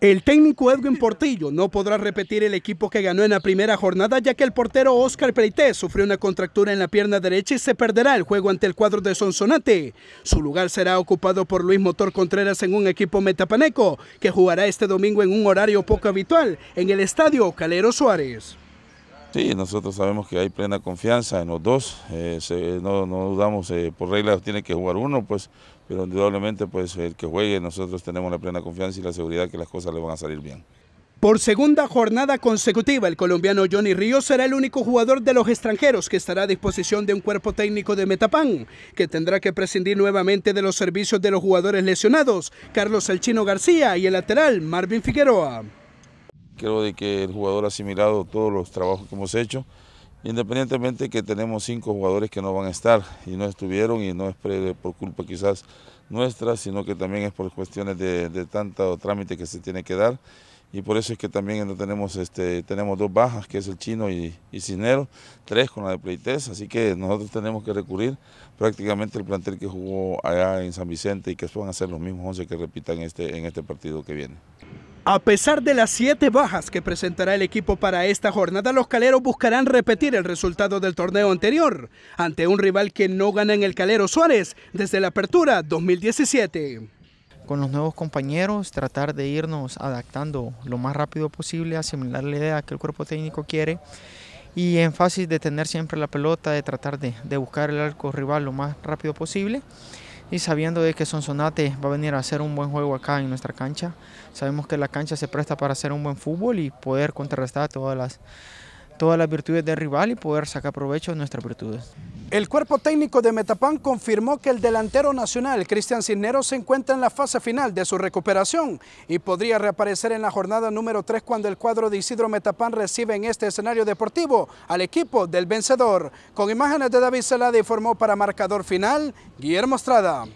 El técnico Edwin Portillo no podrá repetir el equipo que ganó en la primera jornada ya que el portero Oscar Preité sufrió una contractura en la pierna derecha y se perderá el juego ante el cuadro de Sonsonate. Su lugar será ocupado por Luis Motor Contreras en un equipo metapaneco que jugará este domingo en un horario poco habitual en el estadio Calero Suárez. Sí, nosotros sabemos que hay plena confianza en los dos, eh, no, dudamos, eh, por reglas tiene que jugar uno, pues, pero indudablemente pues, el que juegue nosotros tenemos la plena confianza y la seguridad que las cosas le van a salir bien. Por segunda jornada consecutiva, el colombiano Johnny Ríos será el único jugador de los extranjeros que estará a disposición de un cuerpo técnico de Metapan, que tendrá que prescindir nuevamente de los servicios de los jugadores lesionados, Carlos El García y el lateral Marvin Figueroa. Creo de que el jugador ha asimilado todos los trabajos que hemos hecho, independientemente que tenemos cinco jugadores que no van a estar y no estuvieron y no es por culpa quizás nuestra, sino que también es por cuestiones de, tanto trámite que se tiene que dar y por eso es que también tenemos, este, tenemos dos bajas, que es el chino y, y tres con la de Pleites, así que nosotros tenemos que recurrir prácticamente al plantel que jugó allá en San Vicente y que van a ser los mismos 11 que repitan este, en este partido que viene. A pesar de las siete bajas que presentará el equipo para esta jornada, los caleros buscarán repetir el resultado del torneo anterior ante un rival que no gana en el Calero Suárez desde la apertura 2017. Con los nuevos compañeros, tratar de irnos adaptando lo más rápido posible, asimilar la idea que el cuerpo técnico quiere y énfasis de tener siempre la pelota, de tratar de, de buscar el arco rival lo más rápido posible y sabiendo de que Sonsonate va a venir a hacer un buen juego acá en nuestra cancha. Sabemos que la cancha se presta para hacer un buen fútbol y poder contrarrestar todas las todas las virtudes del rival y poder sacar provecho de nuestras virtudes. El cuerpo técnico de Metapan confirmó que el delantero nacional Cristian Cisneros se encuentra en la fase final de su recuperación y podría reaparecer en la jornada número 3 cuando el cuadro de Isidro Metapán recibe en este escenario deportivo al equipo del vencedor. Con imágenes de David Salada informó para marcador final Guillermo Estrada.